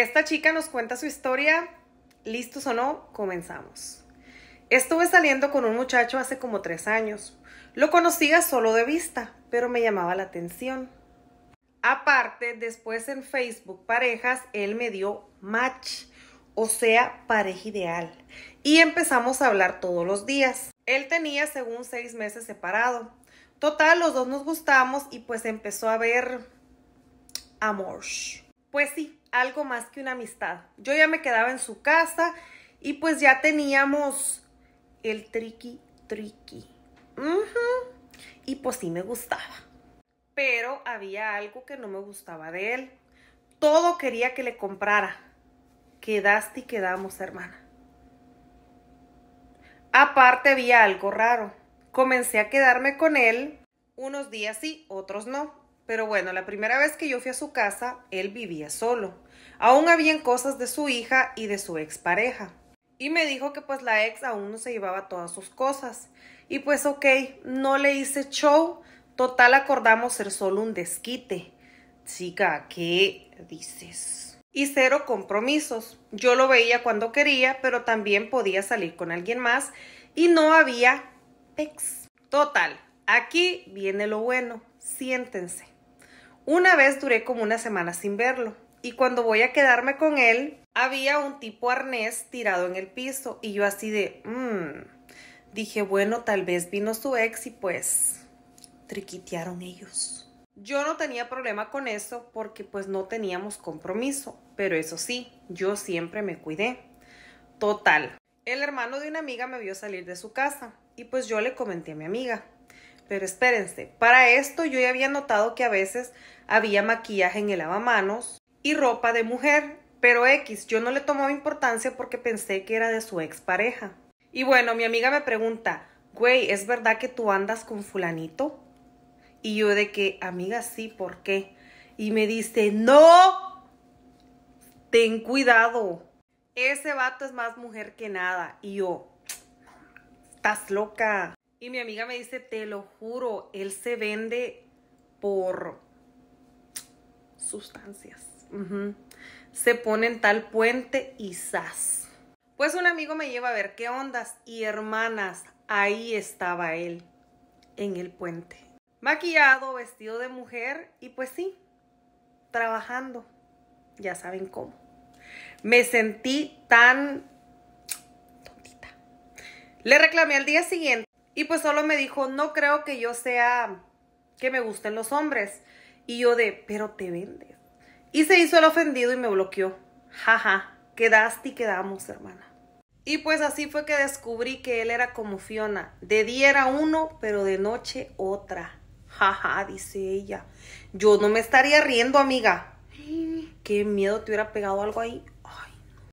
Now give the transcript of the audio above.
Esta chica nos cuenta su historia. ¿Listos o no? Comenzamos. Estuve saliendo con un muchacho hace como tres años. Lo conocía solo de vista, pero me llamaba la atención. Aparte, después en Facebook Parejas, él me dio match, o sea, pareja ideal. Y empezamos a hablar todos los días. Él tenía, según, seis meses separado. Total, los dos nos gustamos y pues empezó a ver amor. Pues sí, algo más que una amistad. Yo ya me quedaba en su casa y pues ya teníamos el triqui triqui. Y pues sí me gustaba. Pero había algo que no me gustaba de él. Todo quería que le comprara. Quedaste y quedamos, hermana. Aparte había algo raro. Comencé a quedarme con él unos días sí, otros no. Pero bueno, la primera vez que yo fui a su casa, él vivía solo. Aún habían cosas de su hija y de su expareja. Y me dijo que pues la ex aún no se llevaba todas sus cosas. Y pues ok, no le hice show. Total acordamos ser solo un desquite. Chica, ¿qué dices? Y cero compromisos. Yo lo veía cuando quería, pero también podía salir con alguien más y no había ex. Total, aquí viene lo bueno. Siéntense. Una vez duré como una semana sin verlo y cuando voy a quedarme con él, había un tipo arnés tirado en el piso y yo así de, mmm, dije, bueno, tal vez vino su ex y pues triquitearon ellos. Yo no tenía problema con eso porque pues no teníamos compromiso, pero eso sí, yo siempre me cuidé. Total. El hermano de una amiga me vio salir de su casa y pues yo le comenté a mi amiga. Pero espérense, para esto yo ya había notado que a veces había maquillaje en el lavamanos y ropa de mujer, pero X, yo no le tomaba importancia porque pensé que era de su expareja. Y bueno, mi amiga me pregunta, güey, ¿es verdad que tú andas con fulanito? Y yo de que, amiga, sí, ¿por qué? Y me dice, no, ten cuidado, ese vato es más mujer que nada. Y yo, estás loca. Y mi amiga me dice, te lo juro, él se vende por sustancias. Se pone en tal puente y zas. Pues un amigo me lleva a ver qué ondas y hermanas, ahí estaba él, en el puente. Maquillado, vestido de mujer y pues sí, trabajando. Ya saben cómo. Me sentí tan tontita. le reclamé al día siguiente y pues solo me dijo, no creo que yo sea, que me gusten los hombres. Y yo de, pero te vendes. Y se hizo el ofendido y me bloqueó. Jaja, ja, quedaste y quedamos, hermana. Y pues así fue que descubrí que él era como Fiona. De día era uno, pero de noche otra. Jaja, ja, dice ella. Yo no me estaría riendo, amiga. Qué miedo te hubiera pegado algo ahí.